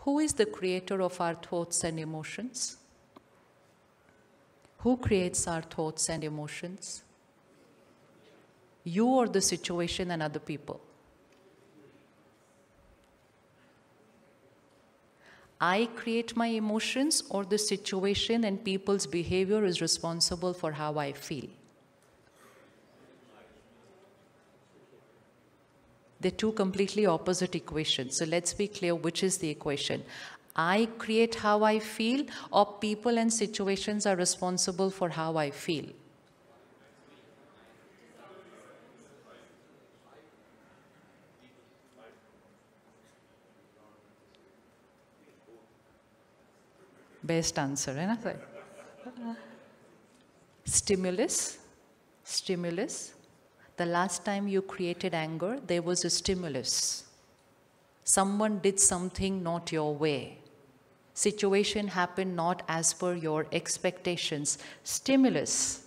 Who is the creator of our thoughts and emotions? Who creates our thoughts and emotions? You or the situation and other people? I create my emotions or the situation and people's behavior is responsible for how I feel. They're two completely opposite equations. So let's be clear which is the equation. I create how I feel or people and situations are responsible for how I feel. Best answer, eh? Stimulus, stimulus, the last time you created anger, there was a stimulus. Someone did something not your way. Situation happened not as per your expectations. Stimulus.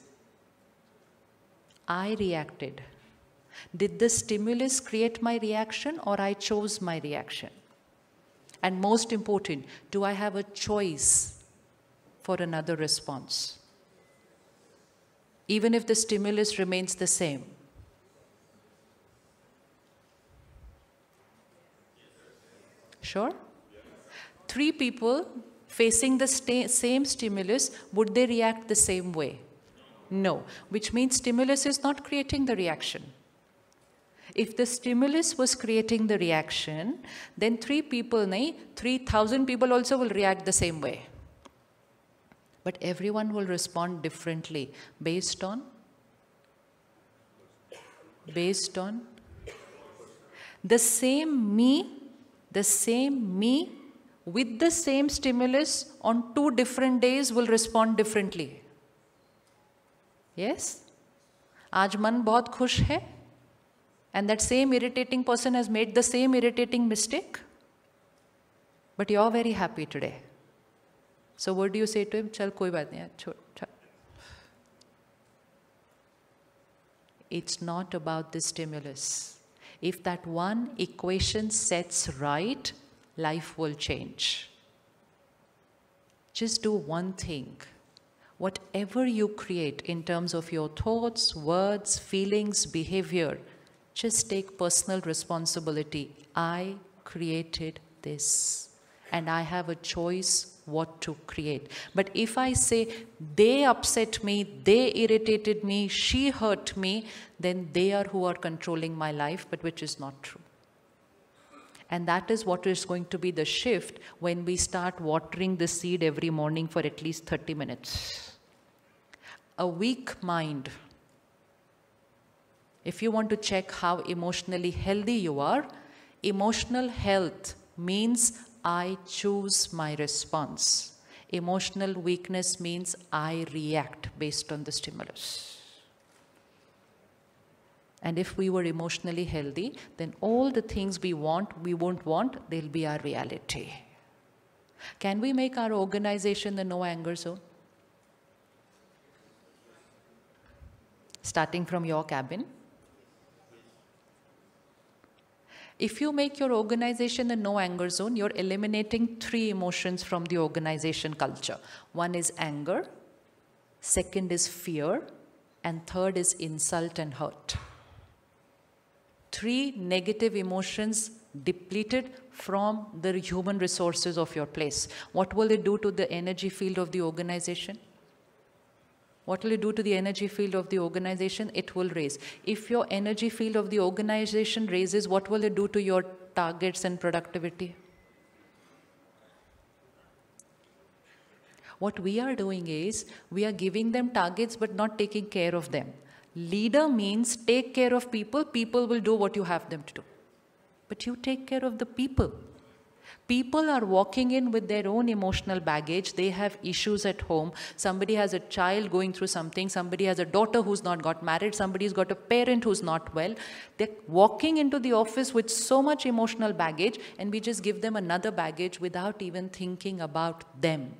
I reacted. Did the stimulus create my reaction or I chose my reaction? And most important, do I have a choice for another response? Even if the stimulus remains the same, Sure? Three people facing the st same stimulus, would they react the same way? No, which means stimulus is not creating the reaction. If the stimulus was creating the reaction, then three people, 3,000 people also will react the same way. But everyone will respond differently based on? Based on? The same me the same me with the same stimulus on two different days will respond differently yes आज man बहुत खुश है and that same irritating person has made the same irritating mistake but you're very happy today so what do you say to him chal koi baat nahi it's not about the stimulus if that one equation sets right, life will change. Just do one thing. Whatever you create in terms of your thoughts, words, feelings, behavior, just take personal responsibility. I created this and I have a choice what to create. But if I say, they upset me, they irritated me, she hurt me, then they are who are controlling my life, but which is not true. And that is what is going to be the shift when we start watering the seed every morning for at least 30 minutes. A weak mind. If you want to check how emotionally healthy you are, emotional health means I choose my response. Emotional weakness means I react based on the stimulus. And if we were emotionally healthy, then all the things we want, we won't want, they'll be our reality. Can we make our organization the no anger zone? Starting from your cabin. If you make your organization a no anger zone, you're eliminating three emotions from the organization culture. One is anger, second is fear, and third is insult and hurt. Three negative emotions depleted from the human resources of your place. What will it do to the energy field of the organization? What will you do to the energy field of the organization? It will raise. If your energy field of the organization raises, what will it do to your targets and productivity? What we are doing is we are giving them targets but not taking care of them. Leader means take care of people, people will do what you have them to do. But you take care of the people. People are walking in with their own emotional baggage. They have issues at home. Somebody has a child going through something. Somebody has a daughter who's not got married. Somebody's got a parent who's not well. They're walking into the office with so much emotional baggage, and we just give them another baggage without even thinking about them.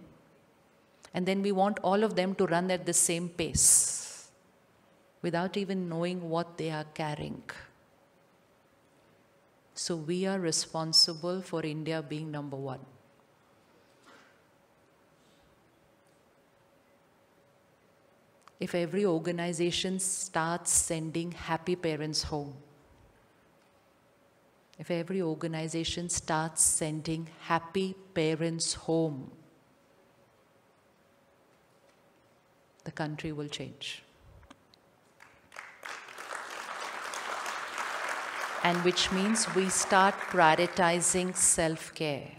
And then we want all of them to run at the same pace without even knowing what they are carrying. So we are responsible for India being number one. If every organization starts sending happy parents home, if every organization starts sending happy parents home, the country will change. and which means we start prioritizing self care.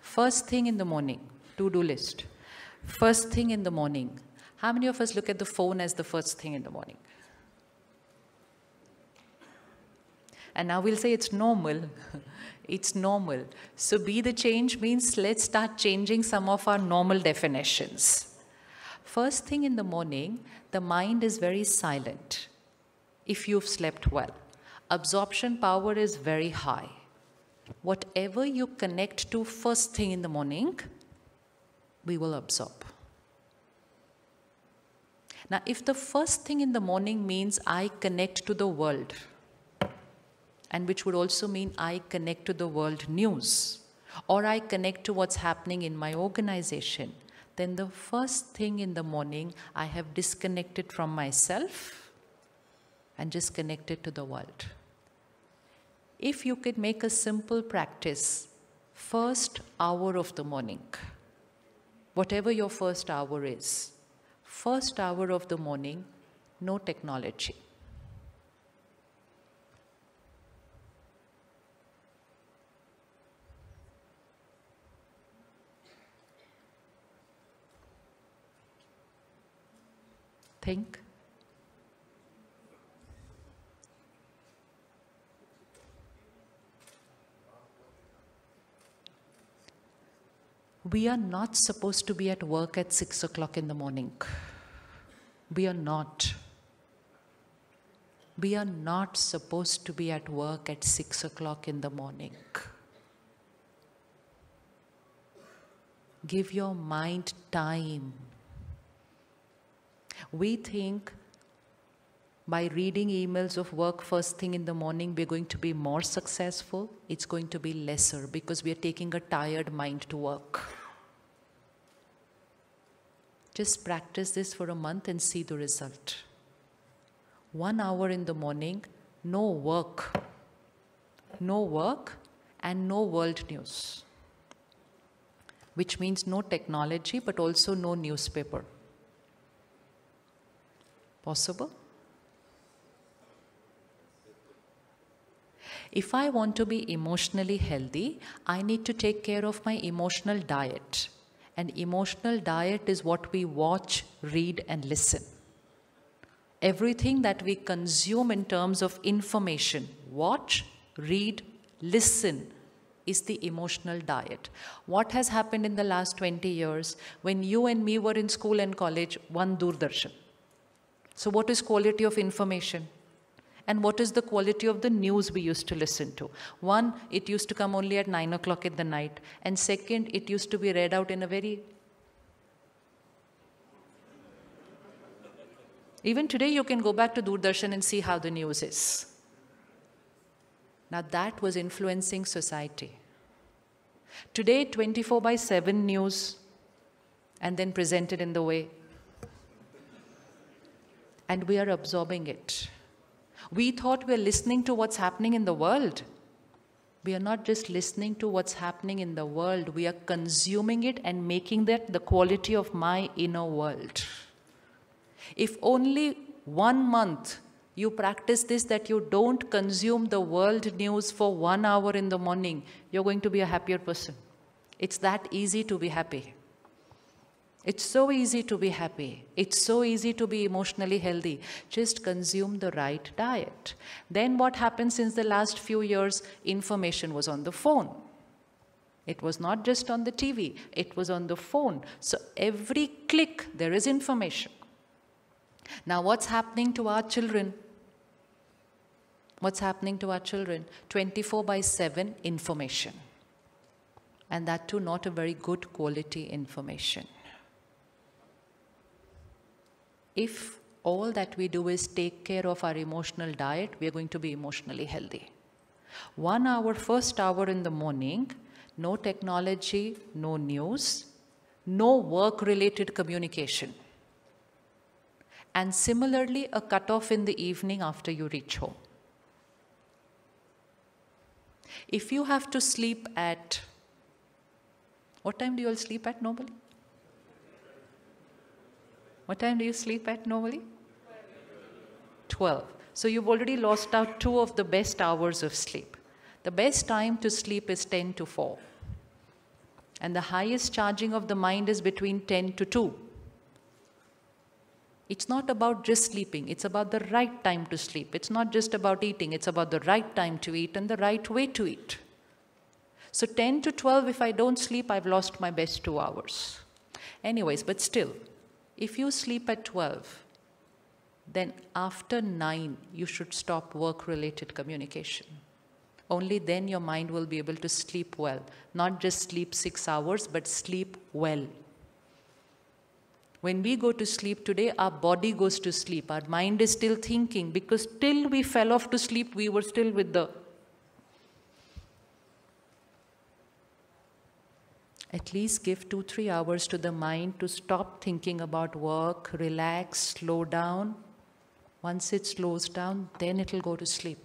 First thing in the morning, to do list. First thing in the morning. How many of us look at the phone as the first thing in the morning? And now we'll say it's normal. it's normal. So be the change means let's start changing some of our normal definitions. First thing in the morning, the mind is very silent if you've slept well absorption power is very high. Whatever you connect to first thing in the morning, we will absorb. Now, if the first thing in the morning means I connect to the world, and which would also mean I connect to the world news, or I connect to what's happening in my organization, then the first thing in the morning I have disconnected from myself and just connect it to the world. If you could make a simple practice, first hour of the morning, whatever your first hour is, first hour of the morning, no technology. Think. we are not supposed to be at work at 6 o'clock in the morning. We are not. We are not supposed to be at work at 6 o'clock in the morning. Give your mind time. We think by reading emails of work first thing in the morning, we're going to be more successful. It's going to be lesser because we are taking a tired mind to work. Just practice this for a month and see the result. One hour in the morning, no work. No work and no world news, which means no technology but also no newspaper. Possible? If I want to be emotionally healthy, I need to take care of my emotional diet. An emotional diet is what we watch, read, and listen. Everything that we consume in terms of information, watch, read, listen, is the emotional diet. What has happened in the last 20 years when you and me were in school and college, one Doordarshan. So what is quality of information? and what is the quality of the news we used to listen to. One, it used to come only at 9 o'clock in the night, and second, it used to be read out in a very Even today, you can go back to Doordarshan and see how the news is. Now, that was influencing society. Today, 24 by 7 news, and then presented in the way. And we are absorbing it. We thought we're listening to what's happening in the world. We are not just listening to what's happening in the world, we are consuming it and making that the quality of my inner world. If only one month you practice this, that you don't consume the world news for one hour in the morning, you're going to be a happier person. It's that easy to be happy. It's so easy to be happy. It's so easy to be emotionally healthy. Just consume the right diet. Then what happened since the last few years? Information was on the phone. It was not just on the TV, it was on the phone. So every click, there is information. Now, what's happening to our children? What's happening to our children? 24 by 7 information. And that too, not a very good quality information if all that we do is take care of our emotional diet, we are going to be emotionally healthy. One hour, first hour in the morning, no technology, no news, no work related communication. And similarly, a cutoff in the evening after you reach home. If you have to sleep at, what time do you all sleep at normally? What time do you sleep at normally? 12. So you've already lost out two of the best hours of sleep. The best time to sleep is 10 to 4. And the highest charging of the mind is between 10 to 2. It's not about just sleeping, it's about the right time to sleep. It's not just about eating, it's about the right time to eat and the right way to eat. So 10 to 12, if I don't sleep, I've lost my best two hours. Anyways, but still, if you sleep at 12, then after 9, you should stop work related communication. Only then your mind will be able to sleep well. Not just sleep six hours, but sleep well. When we go to sleep today, our body goes to sleep. Our mind is still thinking because till we fell off to sleep, we were still with the at least give two, three hours to the mind to stop thinking about work, relax, slow down. Once it slows down, then it'll go to sleep.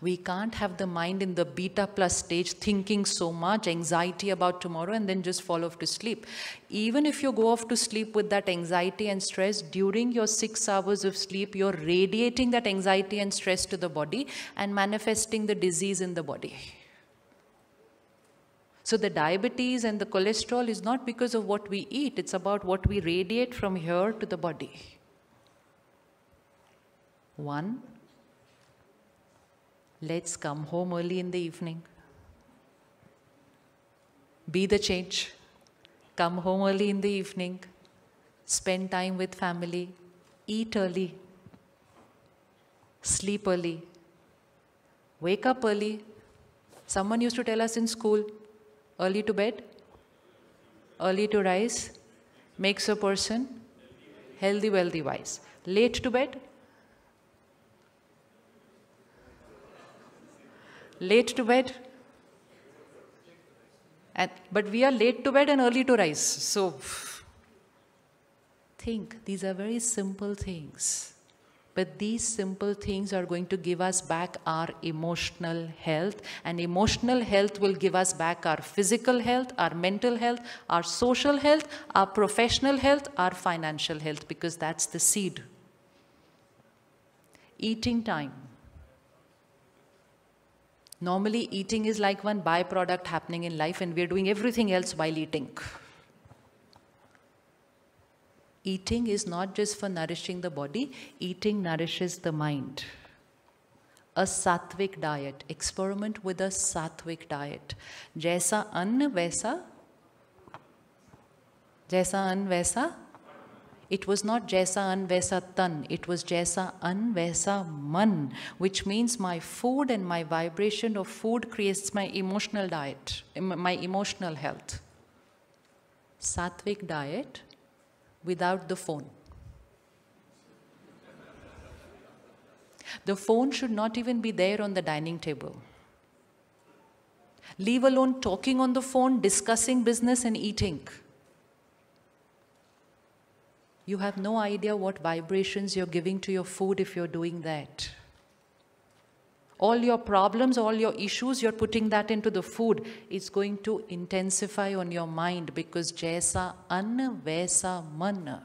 We can't have the mind in the beta plus stage thinking so much, anxiety about tomorrow, and then just fall off to sleep. Even if you go off to sleep with that anxiety and stress, during your six hours of sleep, you're radiating that anxiety and stress to the body and manifesting the disease in the body. So the diabetes and the cholesterol is not because of what we eat, it's about what we radiate from here to the body. One, let's come home early in the evening. Be the change. Come home early in the evening. Spend time with family. Eat early. Sleep early. Wake up early. Someone used to tell us in school early to bed, early to rise, makes a person healthy, wealthy, wise. Late to bed, late to bed, and, but we are late to bed and early to rise. So think, these are very simple things. But these simple things are going to give us back our emotional health, and emotional health will give us back our physical health, our mental health, our social health, our professional health, our financial health, because that's the seed. Eating time. Normally, eating is like one byproduct happening in life, and we're doing everything else while eating eating is not just for nourishing the body, eating nourishes the mind. A sattvic diet. Experiment with a sattvic diet. Jaisa ann vesa, Jaisa ann vesa. It was not jaisa ann vesa tan. It was jaisa ann vesa man, which means my food and my vibration of food creates my emotional diet, my emotional health. Sattvic diet without the phone. The phone should not even be there on the dining table. Leave alone talking on the phone, discussing business, and eating. You have no idea what vibrations you're giving to your food if you're doing that all your problems, all your issues, you're putting that into the food. It's going to intensify on your mind because jaisa anna vaisa mana.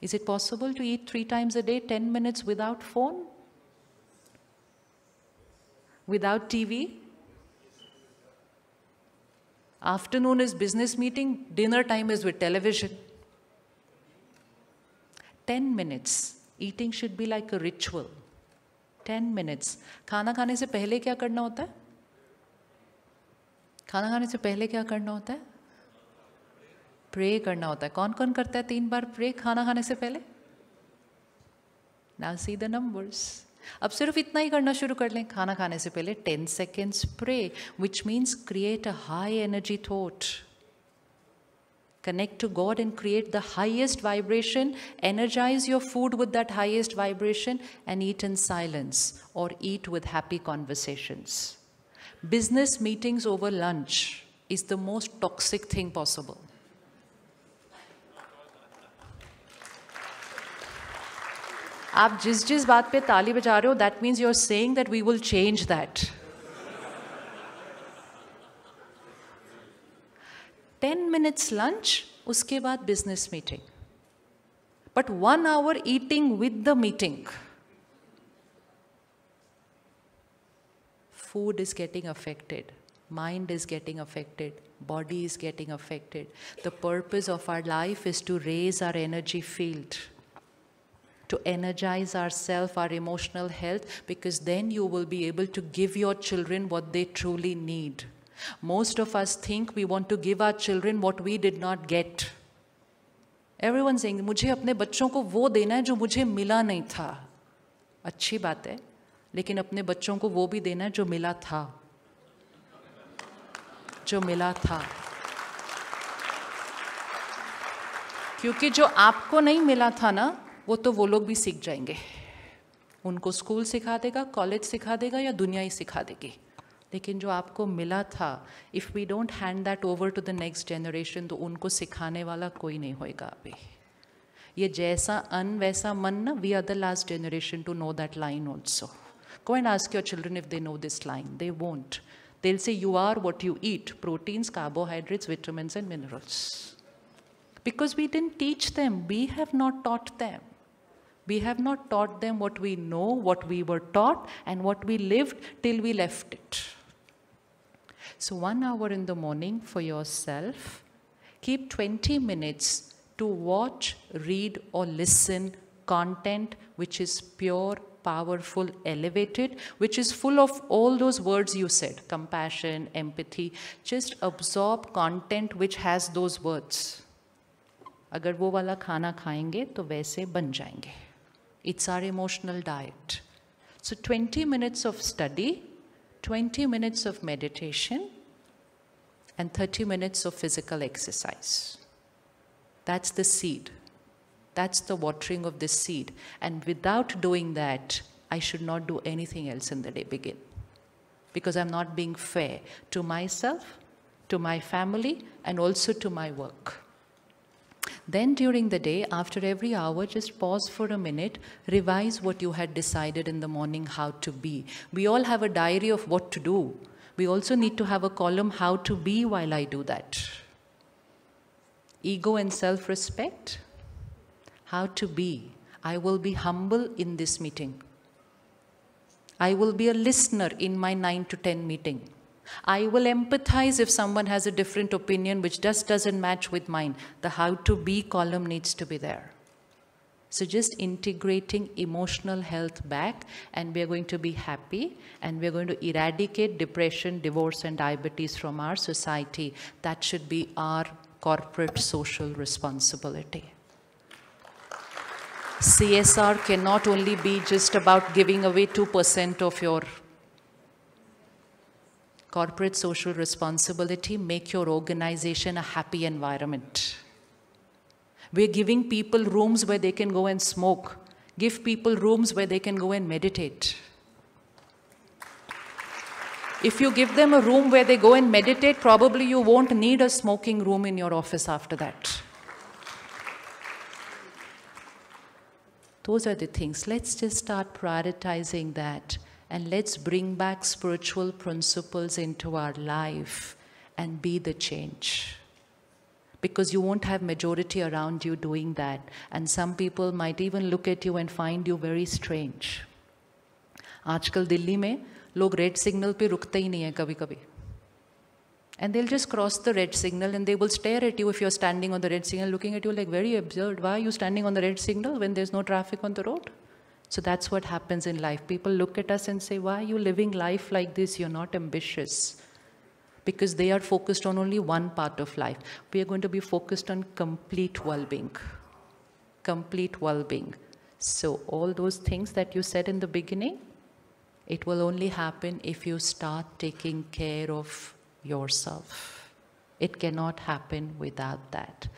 Is it possible to eat three times a day, 10 minutes without phone? Without TV? Afternoon is business meeting, dinner time is with television. 10 minutes. Eating should be like a ritual. Ten minutes खाना खाने से पहले क्या करना होता है खाना खाने से पहले क्या करना होता है प्रे करना होता है कौन कौन करता है तीन बार प्रे खाना खाने से पहले ना सी द नंबर्स अब सिर्फ इतना ही करना शुरू कर लें खाना खाने से पहले ten seconds pray which means create a high energy thought Connect to God and create the highest vibration. Energize your food with that highest vibration and eat in silence or eat with happy conversations. Business meetings over lunch is the most toxic thing possible. आप जिस जिस बात पे ताली बजा रहे हो that means you are saying that we will change that 10 minutes lunch, uske baad business meeting. But one hour eating with the meeting. Food is getting affected. Mind is getting affected. Body is getting affected. The purpose of our life is to raise our energy field to energize ourselves, our emotional health, because then you will be able to give your children what they truly need. Most of us think we want to give our children what we did not get. Everyone saying, मुझे अपने बच्चों को वो देना है जो मुझे मिला नहीं था अच्छी बात है लेकिन अपने बच्चों को वो भी देना है जो मिला था जो मिला था क्योंकि जो आपको नहीं मिला था ना वो तो वो लोग भी सीख जाएंगे उनको स्कूल सिखा देगा कॉलेज सिखा देगा या दुनिया ही सिखा देगी लेकिन जो आपको मिला था if we don't hand that over to the next generation तो उनको सिखाने वाला कोई नहीं होएगा अभी ये जैसा अन वैसा मन ना we are the last generation to know that line also go and ask your children if they know this line they won't दिल से you are what you eat proteins carbohydrates vitamin and minerals because we don't teach them we have not taught them we have not taught them what we know what we were taught and what we lived till we left it So, one hour in the morning for yourself. Keep 20 minutes to watch, read, or listen content which is pure, powerful, elevated, which is full of all those words you said compassion, empathy. Just absorb content which has those words. अगर वो वाला खाना खाएंगे तो वैसे बन जाएंगे it's are emotional diet so 20 minutes of study 20 minutes of meditation and 30 minutes of physical exercise. That's the seed. That's the watering of this seed. And without doing that, I should not do anything else in the day begin. Because I'm not being fair to myself, to my family, and also to my work. Then during the day, after every hour, just pause for a minute, revise what you had decided in the morning how to be. We all have a diary of what to do we also need to have a column how to be while I do that. Ego and self respect, how to be. I will be humble in this meeting. I will be a listener in my 9 to 10 meeting. I will empathize if someone has a different opinion which just doesn't match with mine. The how to be column needs to be there. So just integrating emotional health back and we are going to be happy and we are going to eradicate depression, divorce and diabetes from our society. That should be our corporate social responsibility. CSR cannot only be just about giving away 2% of your corporate social responsibility. Make your organization a happy environment. We're giving people rooms where they can go and smoke. Give people rooms where they can go and meditate. If you give them a room where they go and meditate, probably you won't need a smoking room in your office after that. Those are the things. Let's just start prioritizing that and let's bring back spiritual principles into our life and be the change because you won't have majority around you doing that. And some people might even look at you and find you very strange. आजकल दिल्ली में लोग red signal पे रुकते ही नहीं हैं कभी कभी and they'll just cross the red signal and they will stare at you if you're standing on the red signal, looking at you like very absurd. Why are you standing on the red signal when there's no traffic on the road? So that's what happens in life. People look at us and say, Why are you living life like this? You're not ambitious because they are focused on only one part of life. We are going to be focused on complete well-being. Complete well-being. So all those things that you said in the beginning, it will only happen if you start taking care of yourself. It cannot happen without that.